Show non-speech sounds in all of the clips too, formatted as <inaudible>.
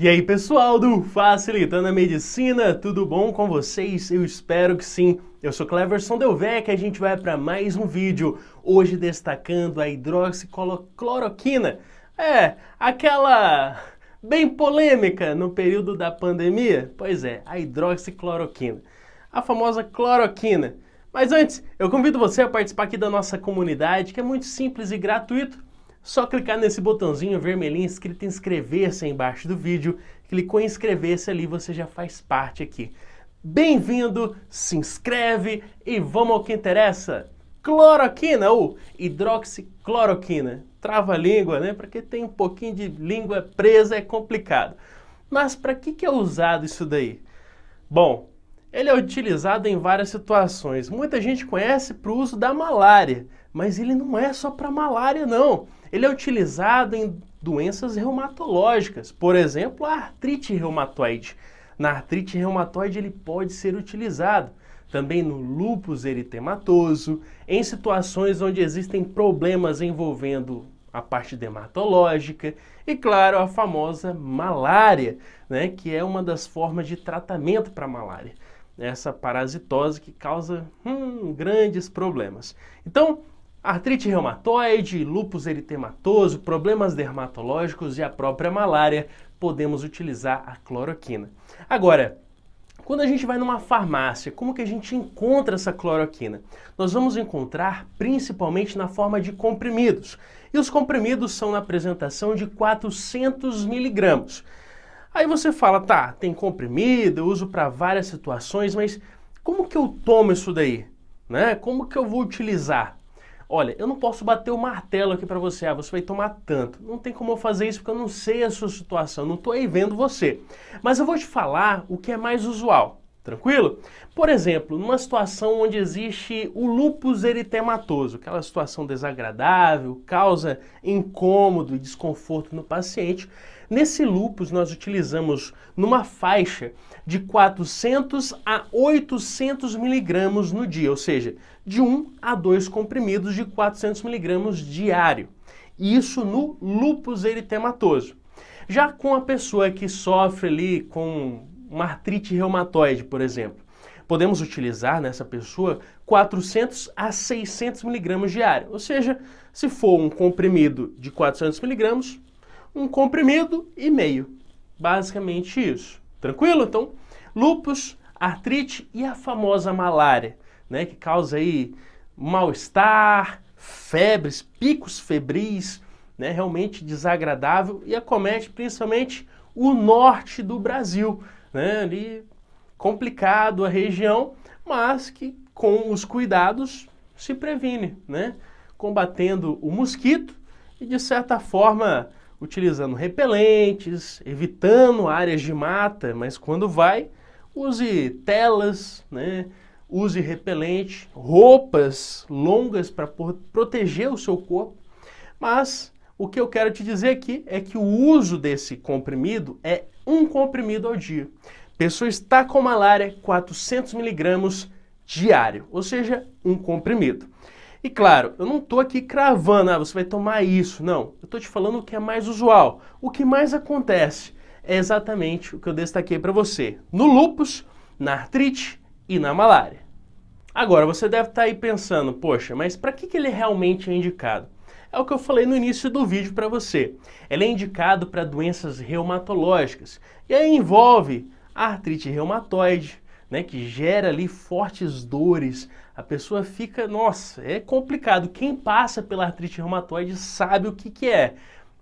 E aí, pessoal do Facilitando a Medicina, tudo bom com vocês? Eu espero que sim. Eu sou Cleverson Delvec e a gente vai para mais um vídeo, hoje destacando a hidroxicloroquina. É, aquela bem polêmica no período da pandemia. Pois é, a hidroxicloroquina, a famosa cloroquina. Mas antes, eu convido você a participar aqui da nossa comunidade, que é muito simples e gratuito. Só clicar nesse botãozinho vermelhinho escrito inscrever-se embaixo do vídeo, clicou em inscrever-se ali, você já faz parte aqui. Bem-vindo, se inscreve e vamos ao que interessa. Cloroquina ou hidroxicloroquina. Trava a língua, né? Porque tem um pouquinho de língua presa, é complicado. Mas para que, que é usado isso daí? Bom, ele é utilizado em várias situações. Muita gente conhece para o uso da malária, mas ele não é só para malária não. Ele é utilizado em doenças reumatológicas, por exemplo, a artrite reumatoide. Na artrite reumatoide ele pode ser utilizado também no lúpus eritematoso, em situações onde existem problemas envolvendo a parte dermatológica e, claro, a famosa malária, né, que é uma das formas de tratamento para malária essa parasitose que causa hum, grandes problemas. Então, artrite reumatoide, lúpus eritematoso, problemas dermatológicos e a própria malária, podemos utilizar a cloroquina. Agora, quando a gente vai numa farmácia, como que a gente encontra essa cloroquina? Nós vamos encontrar principalmente na forma de comprimidos. E os comprimidos são na apresentação de 400 miligramos. Aí você fala, tá, tem comprimido, eu uso para várias situações, mas como que eu tomo isso daí? Né? Como que eu vou utilizar? Olha, eu não posso bater o martelo aqui para você, ah, você vai tomar tanto. Não tem como eu fazer isso porque eu não sei a sua situação, não estou aí vendo você. Mas eu vou te falar o que é mais usual, tranquilo? Por exemplo, numa situação onde existe o lúpus eritematoso, aquela situação desagradável, causa incômodo e desconforto no paciente, Nesse lupus, nós utilizamos numa faixa de 400 a 800 miligramos no dia, ou seja, de 1 a 2 comprimidos de 400 miligramos diário. Isso no lupus eritematoso. Já com a pessoa que sofre ali com uma artrite reumatoide, por exemplo, podemos utilizar nessa pessoa 400 a 600 miligramos diário. Ou seja, se for um comprimido de 400 miligramos, um comprimido e meio. Basicamente isso. Tranquilo? Então, lupus, artrite e a famosa malária, né, que causa aí mal-estar, febres, picos febris, né, realmente desagradável e acomete principalmente o norte do Brasil, né, ali complicado a região, mas que com os cuidados se previne, né, combatendo o mosquito e de certa forma utilizando repelentes, evitando áreas de mata, mas quando vai, use telas, né? use repelente, roupas longas para proteger o seu corpo. Mas o que eu quero te dizer aqui é que o uso desse comprimido é um comprimido ao dia. Pessoa está com malária, 400 miligramos diário, ou seja, um comprimido. E claro, eu não estou aqui cravando, ah, você vai tomar isso, não. Eu estou te falando o que é mais usual. O que mais acontece é exatamente o que eu destaquei para você no lúpus, na artrite e na malária. Agora, você deve estar tá aí pensando, poxa, mas para que, que ele realmente é indicado? É o que eu falei no início do vídeo para você. Ele é indicado para doenças reumatológicas e aí envolve artrite reumatoide, né, que gera ali fortes dores, a pessoa fica, nossa, é complicado. Quem passa pela artrite reumatoide sabe o que, que é.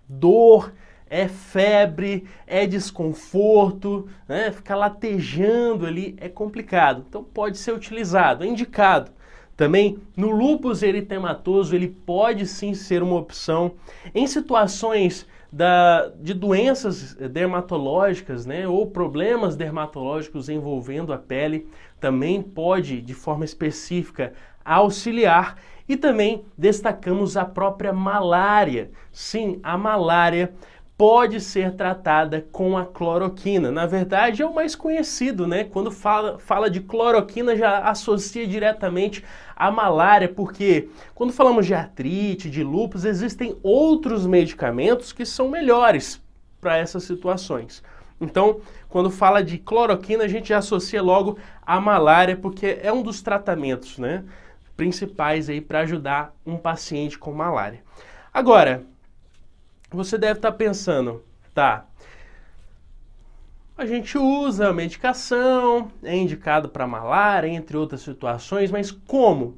Dor, é febre, é desconforto, né? ficar latejando ali é complicado. Então pode ser utilizado, é indicado. Também no lúpus eritematoso ele pode sim ser uma opção. Em situações da, de doenças eh, dermatológicas né, ou problemas dermatológicos envolvendo a pele também pode, de forma específica, auxiliar. E também destacamos a própria malária. Sim, a malária pode ser tratada com a cloroquina. Na verdade, é o mais conhecido, né? Quando fala, fala de cloroquina, já associa diretamente à malária, porque quando falamos de artrite, de lúpus, existem outros medicamentos que são melhores para essas situações. Então, quando fala de cloroquina, a gente já associa logo à malária, porque é um dos tratamentos, né? Principais aí para ajudar um paciente com malária. Agora, você deve estar tá pensando, tá? A gente usa medicação, é indicado para malária, entre outras situações, mas como?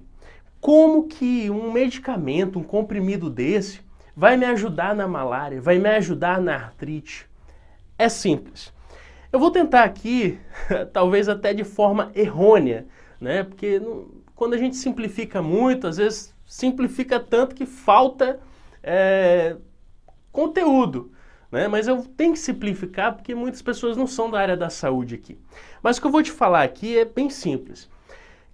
Como que um medicamento, um comprimido desse, vai me ajudar na malária, vai me ajudar na artrite? É simples. Eu vou tentar aqui, <laughs> talvez até de forma errônea, né? Porque não, quando a gente simplifica muito, às vezes simplifica tanto que falta é, conteúdo. Né? Mas eu tenho que simplificar porque muitas pessoas não são da área da saúde aqui. Mas o que eu vou te falar aqui é bem simples. O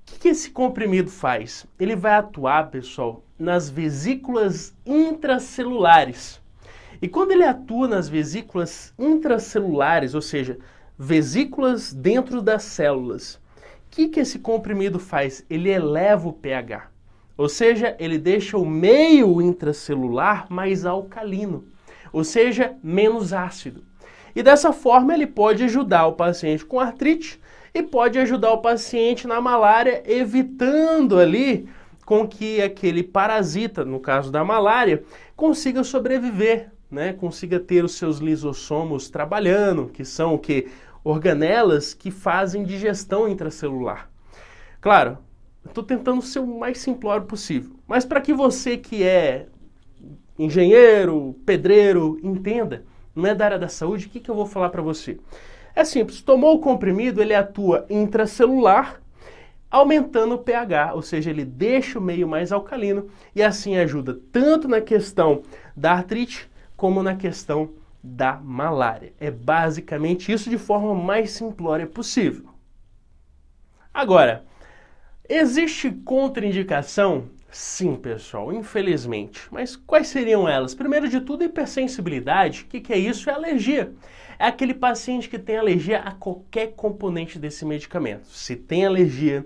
que, que esse comprimido faz? Ele vai atuar, pessoal, nas vesículas intracelulares. E quando ele atua nas vesículas intracelulares, ou seja, vesículas dentro das células, o que, que esse comprimido faz? Ele eleva o pH. Ou seja, ele deixa o meio intracelular mais alcalino, ou seja, menos ácido. E dessa forma ele pode ajudar o paciente com artrite e pode ajudar o paciente na malária, evitando ali com que aquele parasita, no caso da malária, consiga sobreviver, né? Consiga ter os seus lisossomos trabalhando, que são o que organelas que fazem digestão intracelular. Claro, Estou tentando ser o mais simplório possível. Mas para que você que é engenheiro, pedreiro, entenda, não é da área da saúde, o que, que eu vou falar para você? É simples, tomou o comprimido, ele atua intracelular, aumentando o pH, ou seja, ele deixa o meio mais alcalino e assim ajuda tanto na questão da artrite como na questão da malária. É basicamente isso de forma mais simplória possível. Agora, Existe contraindicação? Sim, pessoal, infelizmente. Mas quais seriam elas? Primeiro de tudo, hipersensibilidade. O que, que é isso? É alergia. É aquele paciente que tem alergia a qualquer componente desse medicamento. Se tem alergia,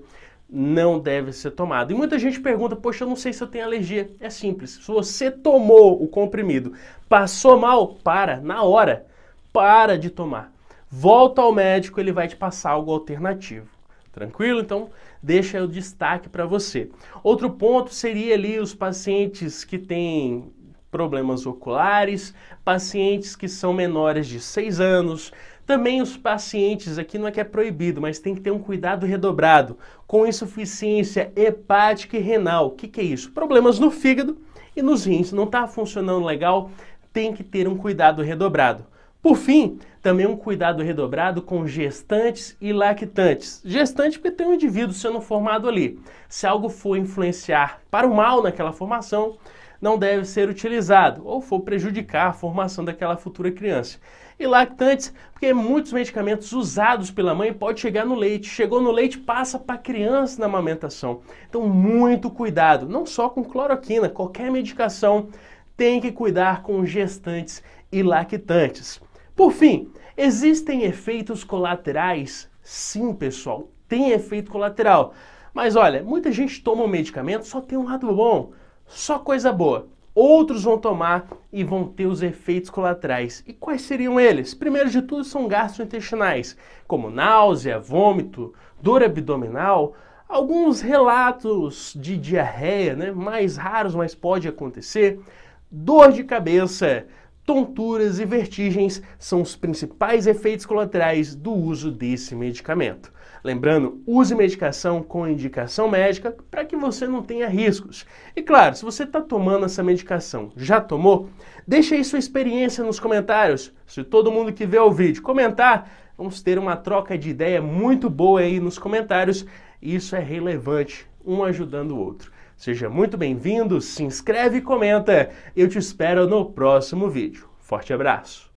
não deve ser tomado. E muita gente pergunta: Poxa, eu não sei se eu tenho alergia. É simples. Se você tomou o comprimido, passou mal, para, na hora. Para de tomar. Volta ao médico, ele vai te passar algo alternativo. Tranquilo? Então, deixa o destaque para você. Outro ponto seria ali os pacientes que têm problemas oculares, pacientes que são menores de 6 anos, também os pacientes, aqui não é que é proibido, mas tem que ter um cuidado redobrado com insuficiência hepática e renal. O que, que é isso? Problemas no fígado e nos rins. Não está funcionando legal, tem que ter um cuidado redobrado. Por fim, também um cuidado redobrado com gestantes e lactantes. Gestante porque tem um indivíduo sendo formado ali. Se algo for influenciar para o mal naquela formação, não deve ser utilizado ou for prejudicar a formação daquela futura criança. E lactantes, porque muitos medicamentos usados pela mãe pode chegar no leite. Chegou no leite, passa para a criança na amamentação. Então, muito cuidado, não só com cloroquina, qualquer medicação tem que cuidar com gestantes e lactantes. Por fim, existem efeitos colaterais? Sim, pessoal, tem efeito colateral. Mas olha, muita gente toma um medicamento, só tem um lado bom, só coisa boa. Outros vão tomar e vão ter os efeitos colaterais. E quais seriam eles? Primeiro de tudo são gastrointestinais, como náusea, vômito, dor abdominal, alguns relatos de diarreia, né? Mais raros, mas pode acontecer. Dor de cabeça, Tonturas e vertigens são os principais efeitos colaterais do uso desse medicamento. Lembrando, use medicação com indicação médica para que você não tenha riscos. E claro, se você está tomando essa medicação, já tomou? Deixe aí sua experiência nos comentários. Se todo mundo que vê o vídeo comentar, vamos ter uma troca de ideia muito boa aí nos comentários. Isso é relevante, um ajudando o outro. Seja muito bem-vindo, se inscreve e comenta. Eu te espero no próximo vídeo. Forte abraço!